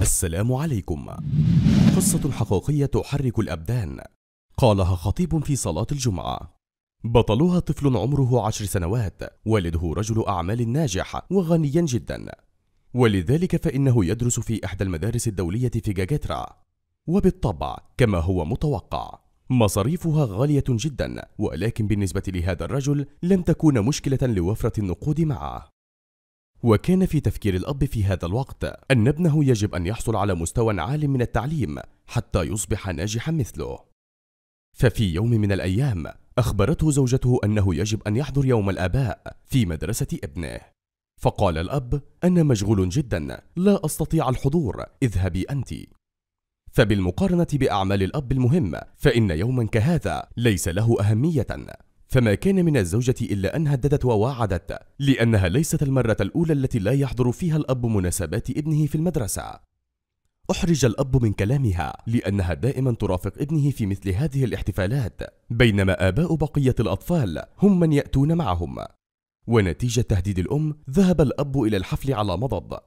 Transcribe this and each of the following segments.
السلام عليكم قصة حقيقية تحرك الأبدان قالها خطيب في صلاة الجمعة بطلها طفل عمره عشر سنوات والده رجل أعمال ناجح وغنيا جدا ولذلك فإنه يدرس في إحدى المدارس الدولية في جاجاترا وبالطبع كما هو متوقع مصاريفها غالية جدا ولكن بالنسبة لهذا الرجل لن تكون مشكلة لوفرة النقود معه وكان في تفكير الأب في هذا الوقت أن ابنه يجب أن يحصل على مستوى عال من التعليم حتى يصبح ناجحا مثله. ففي يوم من الأيام أخبرته زوجته أنه يجب أن يحضر يوم الآباء في مدرسة ابنه. فقال الأب: أنا مشغول جدا، لا أستطيع الحضور، اذهبي أنتِ. فبالمقارنة بأعمال الأب المهمة، فإن يوما كهذا ليس له أهمية، فما كان من الزوجة إلا أن هددت وواعدت لأنها ليست المرة الأولى التي لا يحضر فيها الأب مناسبات ابنه في المدرسة أحرج الأب من كلامها لأنها دائما ترافق ابنه في مثل هذه الاحتفالات بينما آباء بقية الأطفال هم من يأتون معهم ونتيجة تهديد الأم ذهب الأب إلى الحفل على مضض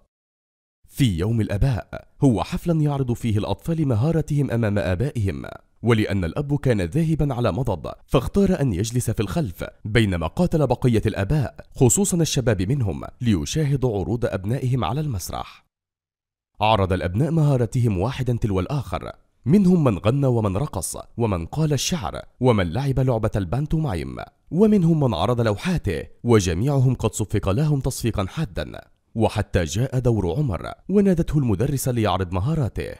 في يوم الآباء هو حفل يعرض فيه الأطفال مهارتهم أمام آبائهم ولأن الأب كان ذاهبا على مضض فاختار أن يجلس في الخلف بينما قاتل بقية الآباء خصوصا الشباب منهم ليشاهدوا عروض أبنائهم على المسرح عرض الأبناء مهارتهم واحدا تلو الآخر منهم من غنى ومن رقص ومن قال الشعر ومن لعب لعبة البانتومايم ومنهم من عرض لوحاته وجميعهم قد صفق لهم تصفيقا حادا وحتى جاء دور عمر ونادته المدرسة ليعرض مهاراته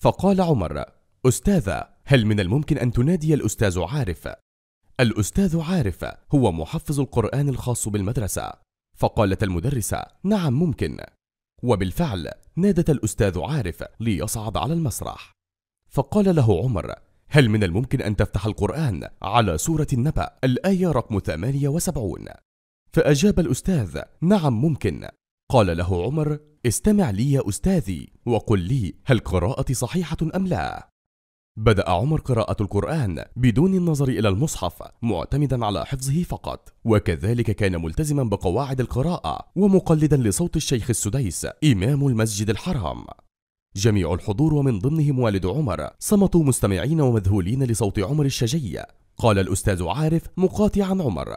فقال عمر أستاذة هل من الممكن أن تنادي الأستاذ عارف؟ الأستاذ عارف هو محفظ القرآن الخاص بالمدرسة فقالت المدرسة نعم ممكن وبالفعل نادت الأستاذ عارف ليصعد على المسرح فقال له عمر هل من الممكن أن تفتح القرآن على سورة النبأ الآية رقم 78 فأجاب الأستاذ نعم ممكن قال له عمر استمع لي يا أستاذي وقل لي هل قراءتي صحيحة أم لا بدأ عمر قراءة القرآن بدون النظر إلى المصحف معتمدا على حفظه فقط وكذلك كان ملتزما بقواعد القراءة ومقلدا لصوت الشيخ السديس إمام المسجد الحرام جميع الحضور ومن ضمنهم والد عمر صمتوا مستمعين ومذهولين لصوت عمر الشجي قال الأستاذ عارف مقاطعا عمر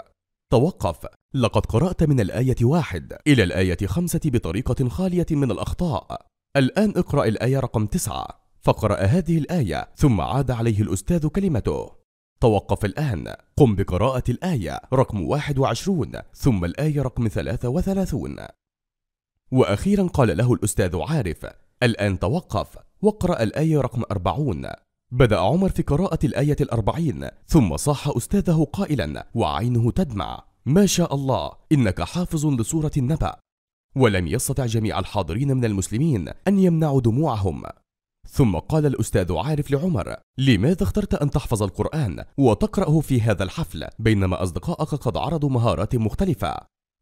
توقف لقد قرأت من الآية واحد إلى الآية خمسة بطريقة خالية من الأخطاء الآن اقرأ الآية رقم تسعة فقرأ هذه الآية ثم عاد عليه الأستاذ كلمته توقف الآن قم بقراءة الآية رقم 21 ثم الآية رقم 33 وأخيرا قال له الأستاذ عارف الآن توقف واقرأ الآية رقم 40 بدأ عمر في قراءة الآية الأربعين ثم صاح أستاذه قائلا وعينه تدمع ما شاء الله إنك حافظ لسورة النبأ ولم يستطع جميع الحاضرين من المسلمين أن يمنعوا دموعهم ثم قال الأستاذ عارف لعمر لماذا اخترت أن تحفظ القرآن وتقرأه في هذا الحفل بينما أصدقائك قد عرضوا مهارات مختلفة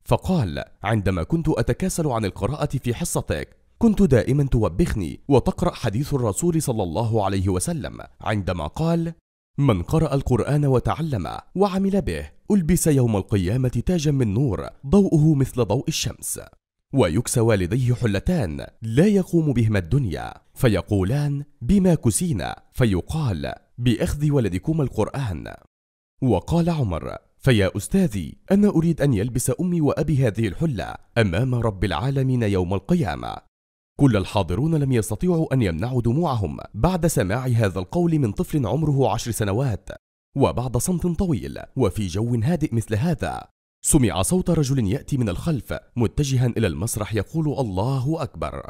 فقال عندما كنت أتكاسل عن القراءة في حصتك كنت دائما توبخني وتقرأ حديث الرسول صلى الله عليه وسلم عندما قال: من قرأ القرآن وتعلمه وعمل به ألبس يوم القيامة تاجا من نور ضوءه مثل ضوء الشمس ويكسى والديه حلتان لا يقوم بهما الدنيا فيقولان بما كسينا فيقال بأخذ ولدكما القرآن وقال عمر فيا أستاذي أنا أريد أن يلبس أمي وأبي هذه الحلة أمام رب العالمين يوم القيامة كل الحاضرون لم يستطيعوا أن يمنعوا دموعهم بعد سماع هذا القول من طفل عمره عشر سنوات وبعد صمت طويل وفي جو هادئ مثل هذا سمع صوت رجل يأتي من الخلف متجها إلى المسرح يقول الله أكبر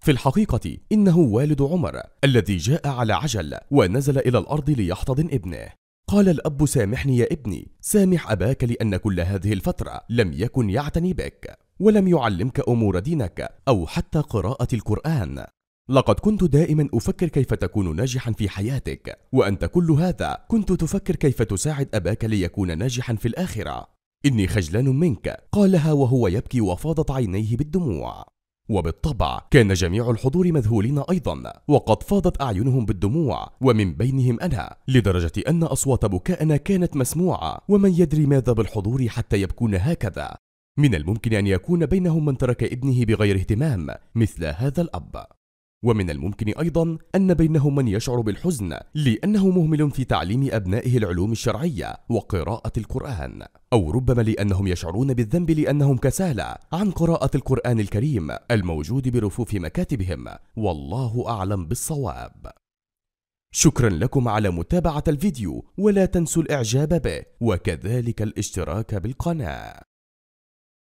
في الحقيقة إنه والد عمر الذي جاء على عجل ونزل إلى الأرض ليحتضن ابنه قال الأب سامحني يا ابني سامح أباك لأن كل هذه الفترة لم يكن يعتني بك ولم يعلمك امور دينك او حتى قراءه القران لقد كنت دائما افكر كيف تكون ناجحا في حياتك وانت كل هذا كنت تفكر كيف تساعد اباك ليكون ناجحا في الاخره اني خجلان منك قالها وهو يبكي وفاضت عينيه بالدموع وبالطبع كان جميع الحضور مذهولين ايضا وقد فاضت اعينهم بالدموع ومن بينهم انا لدرجه ان اصوات بكائنا كانت مسموعه ومن يدري ماذا بالحضور حتى يبكون هكذا من الممكن أن يكون بينهم من ترك ابنه بغير اهتمام مثل هذا الأب ومن الممكن أيضا أن بينهم من يشعر بالحزن لأنه مهمل في تعليم أبنائه العلوم الشرعية وقراءة القرآن أو ربما لأنهم يشعرون بالذنب لأنهم كسالى عن قراءة القرآن الكريم الموجود برفوف مكاتبهم والله أعلم بالصواب شكرا لكم على متابعة الفيديو ولا تنسوا الإعجاب به وكذلك الاشتراك بالقناة